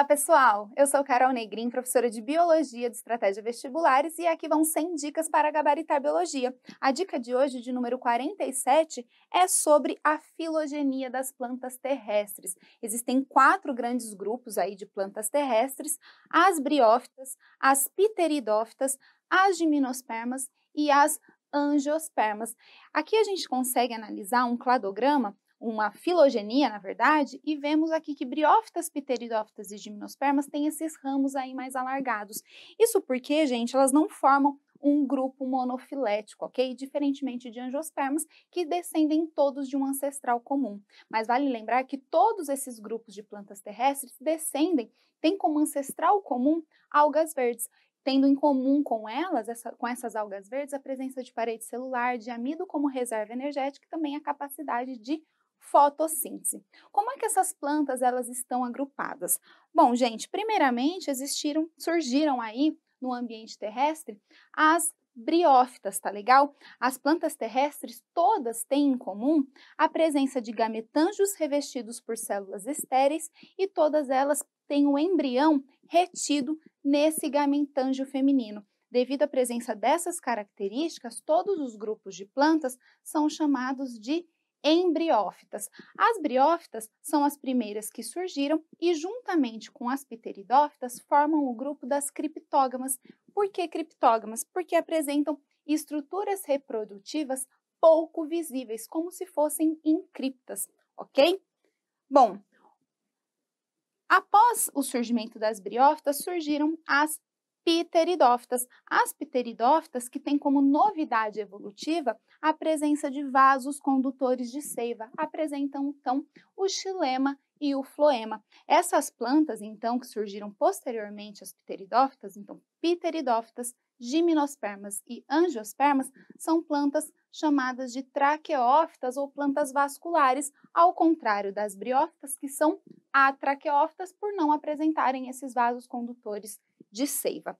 Olá, pessoal! Eu sou Carol Negrin, professora de Biologia de Estratégia Vestibulares, e aqui vão 100 dicas para gabaritar Biologia. A dica de hoje, de número 47, é sobre a filogenia das plantas terrestres. Existem quatro grandes grupos aí de plantas terrestres, as briófitas, as pteridófitas, as gimnospermas e as angiospermas. Aqui a gente consegue analisar um cladograma uma filogenia, na verdade, e vemos aqui que briófitas, pteridófitas e gimnospermas têm esses ramos aí mais alargados. Isso porque, gente, elas não formam um grupo monofilético, ok? Diferentemente de angiospermas, que descendem todos de um ancestral comum. Mas vale lembrar que todos esses grupos de plantas terrestres descendem, têm como ancestral comum algas verdes, tendo em comum com elas, essa, com essas algas verdes, a presença de parede celular, de amido como reserva energética e também a capacidade de fotossíntese. Como é que essas plantas elas estão agrupadas? Bom, gente, primeiramente existiram, surgiram aí no ambiente terrestre as briófitas, tá legal? As plantas terrestres todas têm em comum a presença de gametanjos revestidos por células estéreis e todas elas têm o um embrião retido nesse gametanjo feminino. Devido à presença dessas características, todos os grupos de plantas são chamados de embriófitas. As briófitas são as primeiras que surgiram e, juntamente com as pteridófitas, formam o grupo das criptógamas. Por que criptógamas? Porque apresentam estruturas reprodutivas pouco visíveis, como se fossem encriptas, ok? Bom, após o surgimento das briófitas, surgiram as pteridófitas. As pteridófitas que têm como novidade evolutiva a presença de vasos condutores de seiva, apresentam então o xilema e o floema. Essas plantas então que surgiram posteriormente às pteridófitas, então pteridófitas gimnospermas e angiospermas são plantas chamadas de traqueófitas ou plantas vasculares, ao contrário das briófitas, que são atraqueófitas por não apresentarem esses vasos condutores de seiva.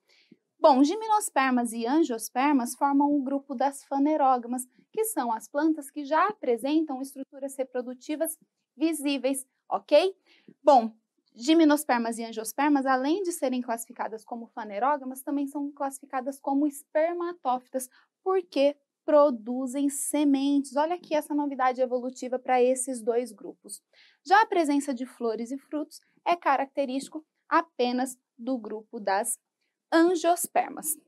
Bom, gimnospermas e angiospermas formam o grupo das fanerógamas, que são as plantas que já apresentam estruturas reprodutivas visíveis, ok? Bom, Gimnospermas e angiospermas, além de serem classificadas como fanerógamas, também são classificadas como espermatófitas, porque produzem sementes. Olha aqui essa novidade evolutiva para esses dois grupos. Já a presença de flores e frutos é característico apenas do grupo das angiospermas.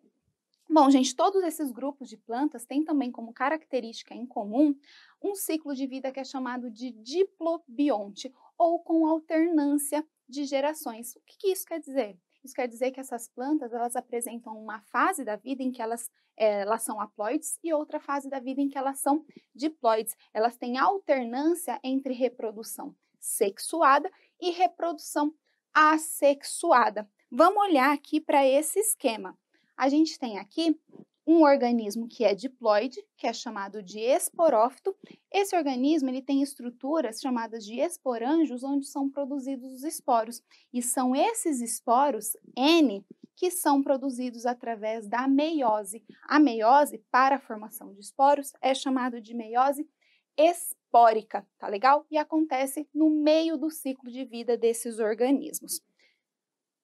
Bom, gente, todos esses grupos de plantas têm também como característica em comum um ciclo de vida que é chamado de diplobionte, ou com alternância de gerações. O que, que isso quer dizer? Isso quer dizer que essas plantas elas apresentam uma fase da vida em que elas, é, elas são haploides e outra fase da vida em que elas são diploides. Elas têm alternância entre reprodução sexuada e reprodução assexuada. Vamos olhar aqui para esse esquema. A gente tem aqui um organismo que é diploide, que é chamado de esporófito. Esse organismo ele tem estruturas chamadas de esporângios, onde são produzidos os esporos. E são esses esporos, N, que são produzidos através da meiose. A meiose, para a formação de esporos, é chamado de meiose espórica, tá legal? E acontece no meio do ciclo de vida desses organismos.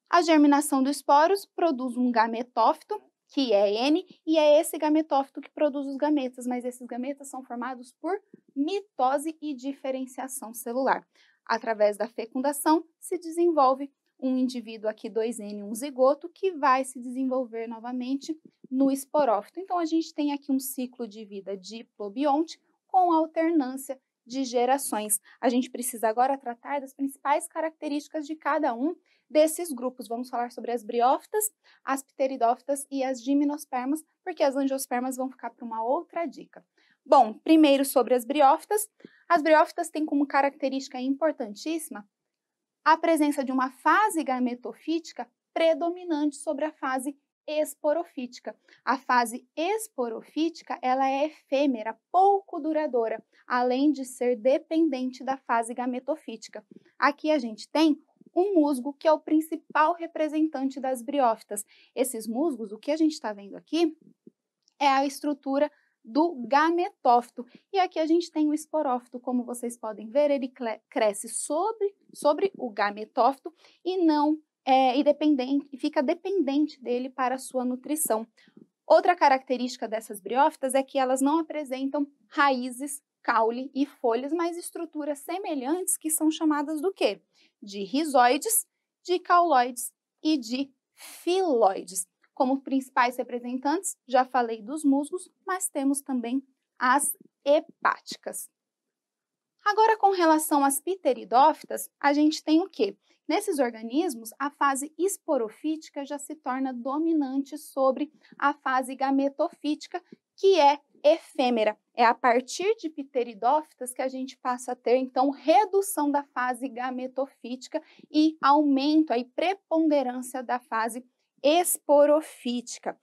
A germinação dos esporos produz um gametófito, que é N, e é esse gametófito que produz os gametas, mas esses gametas são formados por mitose e diferenciação celular. Através da fecundação se desenvolve um indivíduo aqui 2N, um zigoto, que vai se desenvolver novamente no esporófito. Então, a gente tem aqui um ciclo de vida diplobionte com alternância de gerações. A gente precisa agora tratar das principais características de cada um desses grupos. Vamos falar sobre as briófitas, as pteridófitas e as gimnospermas, porque as angiospermas vão ficar para uma outra dica. Bom, primeiro sobre as briófitas. As briófitas têm como característica importantíssima a presença de uma fase gametofítica predominante sobre a fase esporofítica. A fase esporofítica ela é efêmera, pouco duradoura, além de ser dependente da fase gametofítica. Aqui a gente tem um musgo, que é o principal representante das briófitas. Esses musgos, o que a gente está vendo aqui, é a estrutura do gametófito. E aqui a gente tem o esporófito, como vocês podem ver, ele cresce sobre, sobre o gametófito e não é, e fica dependente dele para a sua nutrição. Outra característica dessas briófitas é que elas não apresentam raízes caule e folhas, mas estruturas semelhantes que são chamadas do quê? De rizoides, de cauloides e de filoides. Como principais representantes, já falei dos musgos, mas temos também as hepáticas. Agora, com relação às pteridófitas, a gente tem o quê? Nesses organismos, a fase esporofítica já se torna dominante sobre a fase gametofítica, que é efêmera. É a partir de pteridófitas que a gente passa a ter, então, redução da fase gametofítica e aumento, aí, preponderância da fase esporofítica.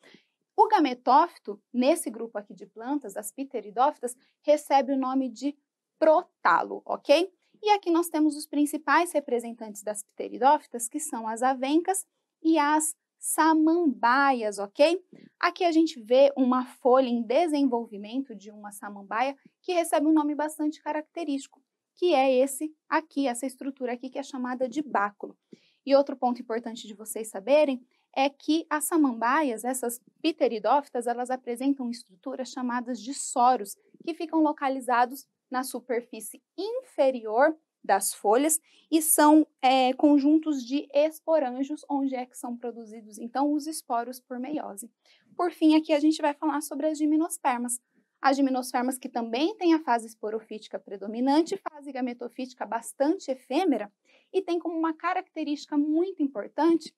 O gametófito, nesse grupo aqui de plantas, as pteridófitas, recebe o nome de protalo, ok? E aqui nós temos os principais representantes das pteridófitas, que são as avencas e as samambaias, ok? Aqui a gente vê uma folha em desenvolvimento de uma samambaia que recebe um nome bastante característico, que é esse aqui, essa estrutura aqui que é chamada de báculo. E outro ponto importante de vocês saberem é que as samambaias, essas pteridófitas, elas apresentam estruturas chamadas de soros, que ficam localizados na superfície inferior das folhas e são é, conjuntos de esporângios onde é que são produzidos então os esporos por meiose. Por fim, aqui a gente vai falar sobre as gimnospermas. As gimnospermas que também têm a fase esporofítica predominante, fase gametofítica bastante efêmera e tem como uma característica muito importante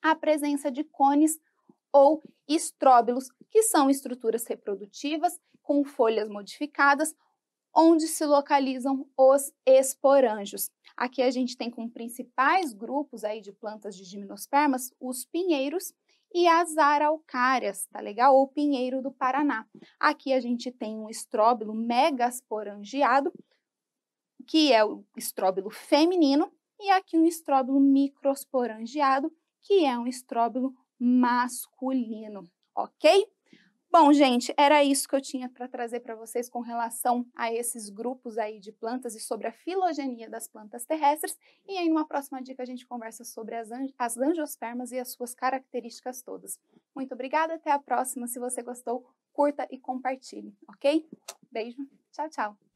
a presença de cones ou estróbilos, que são estruturas reprodutivas com folhas modificadas onde se localizam os esporângios. Aqui a gente tem como principais grupos aí de plantas de gimnospermas os pinheiros e as araucárias, tá legal? Ou pinheiro do Paraná. Aqui a gente tem um estróbilo megasporangiado, que é o estróbilo feminino, e aqui um estróbilo microsporangiado, que é um estróbilo masculino, ok? Bom, gente, era isso que eu tinha para trazer para vocês com relação a esses grupos aí de plantas e sobre a filogenia das plantas terrestres. E aí, numa próxima dica, a gente conversa sobre as, ang as angiospermas e as suas características todas. Muito obrigada, até a próxima. Se você gostou, curta e compartilhe, ok? Beijo, tchau, tchau.